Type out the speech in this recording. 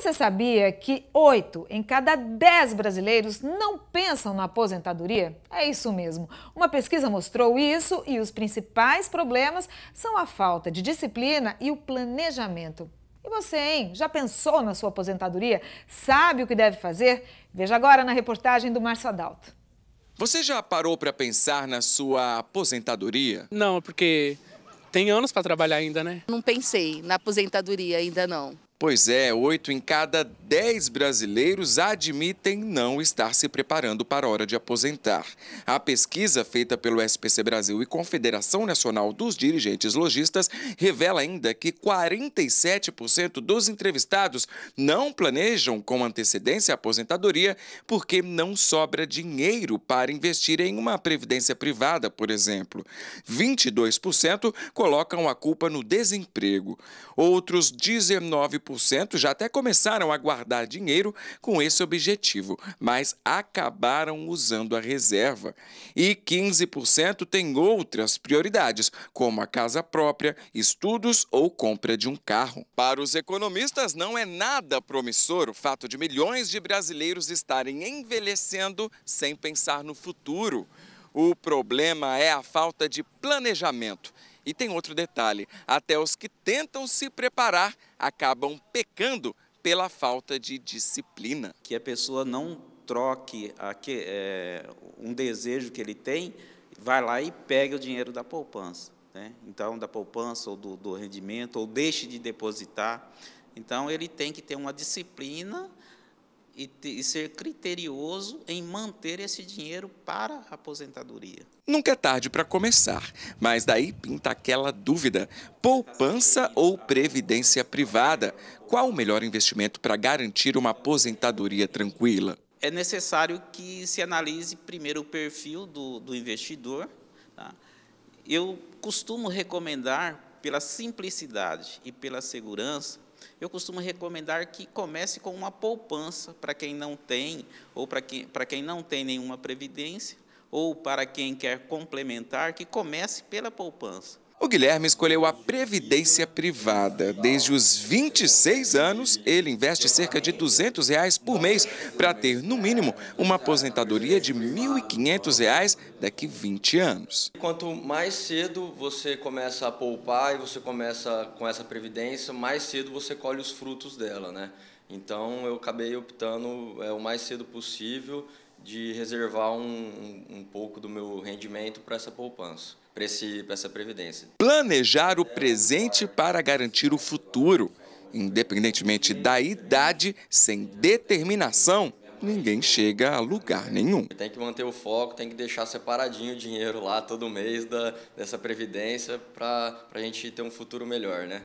Você sabia que 8 em cada 10 brasileiros não pensam na aposentadoria? É isso mesmo. Uma pesquisa mostrou isso e os principais problemas são a falta de disciplina e o planejamento. E você, hein? Já pensou na sua aposentadoria? Sabe o que deve fazer? Veja agora na reportagem do Márcio Adalto. Você já parou para pensar na sua aposentadoria? Não, porque tem anos para trabalhar ainda, né? Não pensei na aposentadoria ainda não. Pois é, oito em cada dez brasileiros admitem não estar se preparando para a hora de aposentar. A pesquisa feita pelo SPC Brasil e Confederação Nacional dos Dirigentes Logistas revela ainda que 47% dos entrevistados não planejam com antecedência a aposentadoria porque não sobra dinheiro para investir em uma previdência privada, por exemplo. 22% colocam a culpa no desemprego. Outros 19% 10% já até começaram a guardar dinheiro com esse objetivo, mas acabaram usando a reserva. E 15% tem outras prioridades, como a casa própria, estudos ou compra de um carro. Para os economistas, não é nada promissor o fato de milhões de brasileiros estarem envelhecendo sem pensar no futuro. O problema é a falta de planejamento. E tem outro detalhe: até os que tentam se preparar acabam pecando pela falta de disciplina. Que a pessoa não troque que, é, um desejo que ele tem, vai lá e pega o dinheiro da poupança. Né? Então, da poupança ou do, do rendimento, ou deixe de depositar. Então, ele tem que ter uma disciplina e, e, ser criterioso em manter esse dinheiro para a aposentadoria. Nunca é tarde para começar, mas daí pinta aquela dúvida: poupança ou previdência privada? Qual o melhor investimento para garantir uma aposentadoria tranquila? É necessário que se analise primeiro o perfil do, do investidor. Tá? Eu costumo recomendar pela simplicidade e pela segurança, eu costumo recomendar que comece com uma poupança para quem não tem, ou para quem, para quem não tem nenhuma previdência, ou para quem quer complementar, que comece pela poupança. O Guilherme escolheu a previdência privada. Desde os 26 anos, ele investe cerca de 200 reais por mês para ter, no mínimo, uma aposentadoria de 1.500 reais daqui 20 anos. Quanto mais cedo você começa a poupar e você começa com essa previdência, mais cedo você colhe os frutos dela, né? Então eu acabei optando é, o mais cedo possível de reservar um, um pouco do meu rendimento para essa poupança para essa previdência. Planejar o presente para garantir o futuro. Independentemente da idade, sem determinação, ninguém chega a lugar nenhum. Tem que manter o foco, tem que deixar separadinho o dinheiro lá todo mês da, dessa previdência para a gente ter um futuro melhor, né?